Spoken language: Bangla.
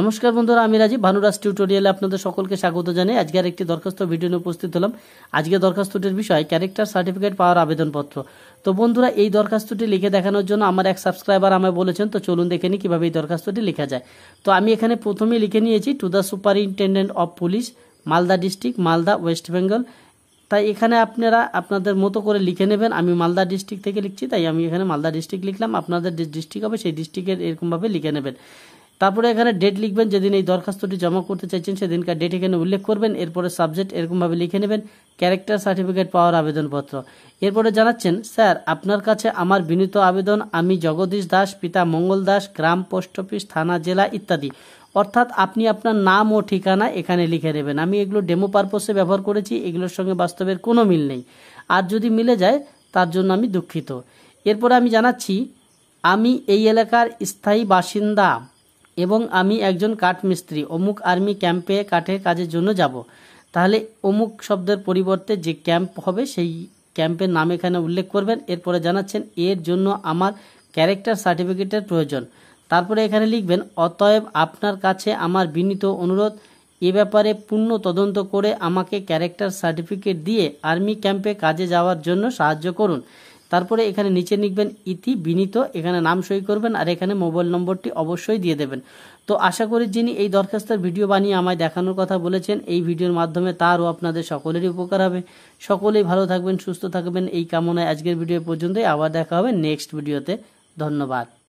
নমস্কার বন্ধুরা আমি রাজীব ভানুরাজ টিউটোরিয়ালে আপনাদের সকলকে স্বাগত জানাই আজকে আর একটি দরখাস্ত ভিডিও নিয়ে উপস্থিত হলাম আজকে দরখাস্তটির বিষয় ক্যারেক্টার সার্টিফিকেট পাওয়ার আবেদনপত্র তো বন্ধুরা এই দরখাস্তটি লিখে দেখানোর জন্য আমার এক সাবস্ক্রাইবার আমায় বলেছেন তো চলুন দেখে নিই কীভাবে এই দরখাস্তটি লেখা যায় তো আমি এখানে প্রথমে লিখে নিয়েছি to the superintendent of police Malda district Malda West Bengal তাই এখানে আপনারা আপনাদের মতো করে লিখে নেবেন আমি মালদা ডিস্ট্রিক্ট থেকে লিখছি তাই আমি এখানে মালদা ডিস্ট্রিক্ট লিখলাম আপনাদের ডিস্ট্রিক্ট হবে সেই ডিস্ট্রিক্টের এরকমভাবে লিখে নেবেন তারপরে এখানে ডেট লিখবেন যেদিন এই দরখাস্তটি জমা করতে চাইছেন সেদিনকার ডেট এখানে উল্লেখ করবেন এরপরে সাবজেক্ট এরকমভাবে লিখে নেবেন ক্যারেক্টার সার্টিফিকেট পাওয়ার আবেদনপত্র এরপরে জানাচ্ছেন স্যার আপনার কাছে আমার বিনীত আবেদন আমি জগদীশ দাস পিতা মঙ্গল দাস গ্রাম পোস্ট অফিস থানা জেলা ইত্যাদি অর্থাৎ আপনি আপনার নাম ও ঠিকানা এখানে লিখে নেবেন আমি এগুলো ডেমো পারপোসে ব্যবহার করেছি এগুলোর সঙ্গে বাস্তবের কোনো মিল নেই আর যদি মিলে যায় তার জন্য আমি দুঃখিত এরপরে আমি জানাচ্ছি আমি এই এলাকার স্থায়ী বাসিন্দা এবং আমি একজন কাঠ মিস্ত্রি অমুক আর্মি ক্যাম্পে কাঠের কাজের জন্য যাব তাহলে অমুক শব্দের পরিবর্তে যে ক্যাম্প হবে সেই ক্যাম্পের নাম এখানে উল্লেখ করবেন এরপরে জানাচ্ছেন এর জন্য আমার ক্যারেক্টার সার্টিফিকেটের প্রয়োজন তারপরে এখানে লিখবেন অতএব আপনার কাছে আমার বিনীত অনুরোধ এ ব্যাপারে পূর্ণ তদন্ত করে আমাকে ক্যারেক্টার সার্টিফিকেট দিয়ে আর্মি ক্যাম্পে কাজে যাওয়ার জন্য সাহায্য করুন তারপরে এখানে নিচে লিখবেন ইতি বিনীত এখানে নাম সই করবেন আর এখানে মোবাইল নম্বরটি অবশ্যই দিয়ে দেবেন তো আশা করি যিনি এই দরখাস্তের ভিডিও বানিয়ে আমায় দেখানোর কথা বলেছেন এই ভিডিওর মাধ্যমে তারও আপনাদের সকলেরই উপকার হবে সকলেই ভালো থাকবেন সুস্থ থাকবেন এই কামনায় আজকের ভিডিও পর্যন্তই আবার দেখা হবে নেক্সট ভিডিওতে ধন্যবাদ